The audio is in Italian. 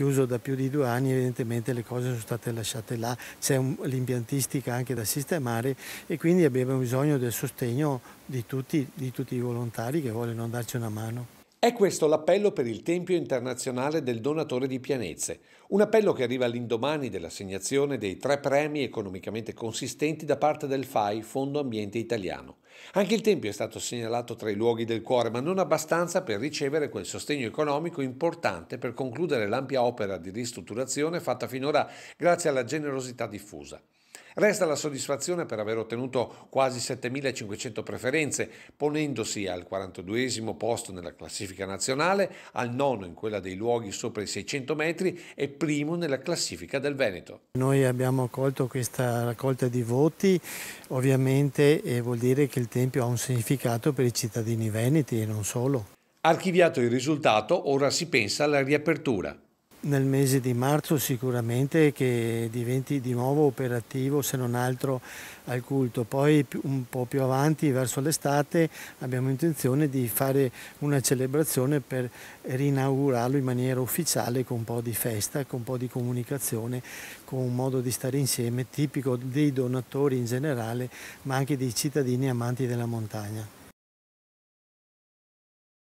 chiuso da più di due anni, evidentemente le cose sono state lasciate là, c'è l'impiantistica anche da sistemare e quindi abbiamo bisogno del sostegno di tutti, di tutti i volontari che vogliono darci una mano. È questo l'appello per il Tempio internazionale del donatore di pianezze, un appello che arriva all'indomani dell'assegnazione dei tre premi economicamente consistenti da parte del FAI, Fondo Ambiente Italiano. Anche il Tempio è stato segnalato tra i luoghi del cuore, ma non abbastanza per ricevere quel sostegno economico importante per concludere l'ampia opera di ristrutturazione fatta finora grazie alla generosità diffusa. Resta la soddisfazione per aver ottenuto quasi 7.500 preferenze, ponendosi al 42 posto nella classifica nazionale, al nono in quella dei luoghi sopra i 600 metri e primo nella classifica del Veneto. Noi abbiamo colto questa raccolta di voti, ovviamente eh, vuol dire che il Tempio ha un significato per i cittadini veneti e non solo. Archiviato il risultato, ora si pensa alla riapertura nel mese di marzo sicuramente che diventi di nuovo operativo se non altro al culto. Poi un po' più avanti verso l'estate abbiamo intenzione di fare una celebrazione per rinaugurarlo in maniera ufficiale con un po' di festa, con un po' di comunicazione, con un modo di stare insieme tipico dei donatori in generale ma anche dei cittadini amanti della montagna.